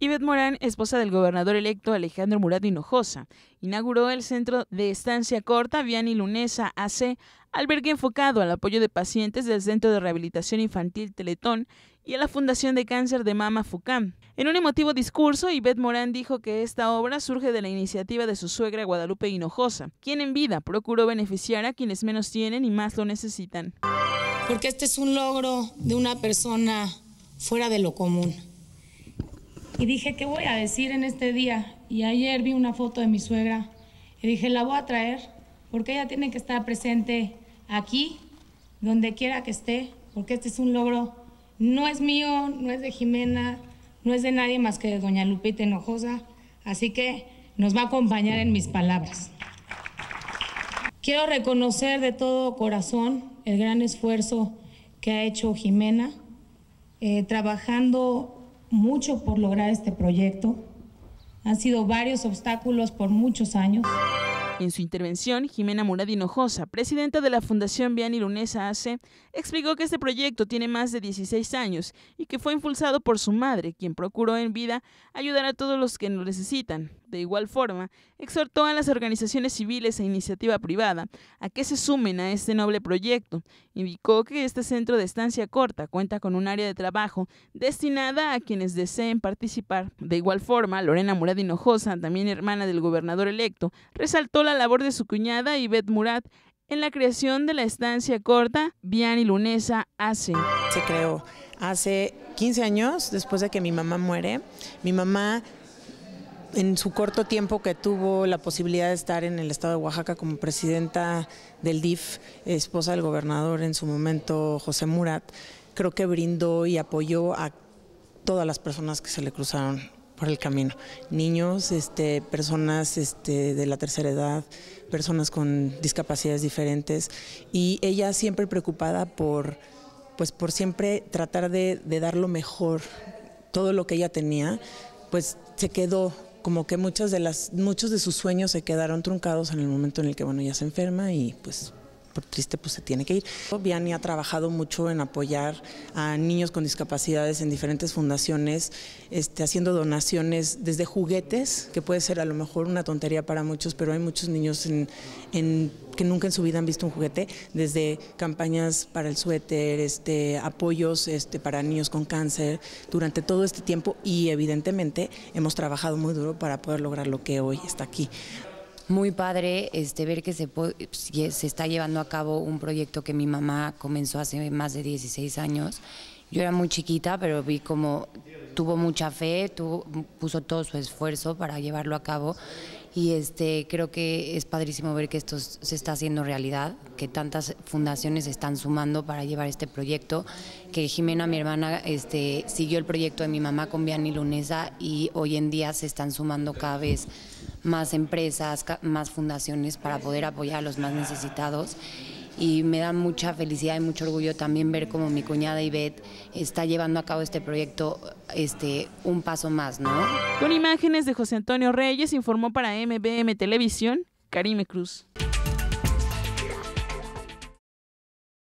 Yvette Morán, esposa del gobernador electo Alejandro Murat Hinojosa, inauguró el Centro de Estancia Corta Viani Lunesa AC, albergue enfocado al apoyo de pacientes del Centro de Rehabilitación Infantil Teletón y a la Fundación de Cáncer de Mama FUCAM. En un emotivo discurso, Yvette Morán dijo que esta obra surge de la iniciativa de su suegra Guadalupe Hinojosa, quien en vida procuró beneficiar a quienes menos tienen y más lo necesitan. Porque este es un logro de una persona fuera de lo común y dije, ¿qué voy a decir en este día? Y ayer vi una foto de mi suegra y dije, la voy a traer porque ella tiene que estar presente aquí, donde quiera que esté, porque este es un logro, no es mío, no es de Jimena, no es de nadie más que de doña Lupita Hinojosa, así que nos va a acompañar en mis palabras. Quiero reconocer de todo corazón el gran esfuerzo que ha hecho Jimena, eh, trabajando mucho por lograr este proyecto. Han sido varios obstáculos por muchos años. En su intervención, Jimena Murad Hinojosa, presidenta de la Fundación Viani Lunesa AC, explicó que este proyecto tiene más de 16 años y que fue impulsado por su madre, quien procuró en vida ayudar a todos los que lo necesitan. De igual forma, exhortó a las organizaciones civiles e iniciativa privada a que se sumen a este noble proyecto. Indicó que este centro de estancia corta cuenta con un área de trabajo destinada a quienes deseen participar. De igual forma, Lorena Murad Hinojosa, también hermana del gobernador electo, resaltó la labor de su cuñada Yvette Murad en la creación de la estancia corta Viani Lunesa hace. Se creó hace 15 años, después de que mi mamá muere. Mi mamá en su corto tiempo que tuvo la posibilidad de estar en el estado de Oaxaca como presidenta del DIF, esposa del gobernador en su momento, José Murat, creo que brindó y apoyó a todas las personas que se le cruzaron por el camino. Niños, este, personas este, de la tercera edad, personas con discapacidades diferentes. Y ella siempre preocupada por, pues, por siempre tratar de, de dar lo mejor, todo lo que ella tenía, pues se quedó como que muchas de las, muchos de sus sueños se quedaron truncados en el momento en el que, bueno, ya se enferma y pues triste pues se tiene que ir. Viani ha trabajado mucho en apoyar a niños con discapacidades en diferentes fundaciones, este, haciendo donaciones desde juguetes, que puede ser a lo mejor una tontería para muchos, pero hay muchos niños que nunca en su vida han visto un juguete, desde campañas para el suéter, este, apoyos este, para niños con cáncer, durante todo este tiempo y evidentemente hemos trabajado muy duro para poder lograr lo que hoy está aquí muy padre este, ver que se, está llevando a cabo un proyecto que mi mamá comenzó hace más de 16 años. Yo era muy chiquita, pero vi como tuvo mucha fe, puso todo su esfuerzo para llevarlo a cabo y este, creo que es padrísimo ver que esto se está haciendo realidad, que tantas fundaciones están sumando para llevar este proyecto, que Jimena, mi hermana, este, siguió el proyecto de mi mamá con Vianney Lunesa y hoy en día se están sumando cada vez más empresas, más fundaciones para poder apoyar a los más necesitados. Y me da mucha felicidad y mucho orgullo también ver cómo mi cuñada Ivette está llevando a cabo este proyecto este, un paso más, ¿no? Con imágenes de José Antonio Reyes informó para MBM Televisión, Karime Cruz.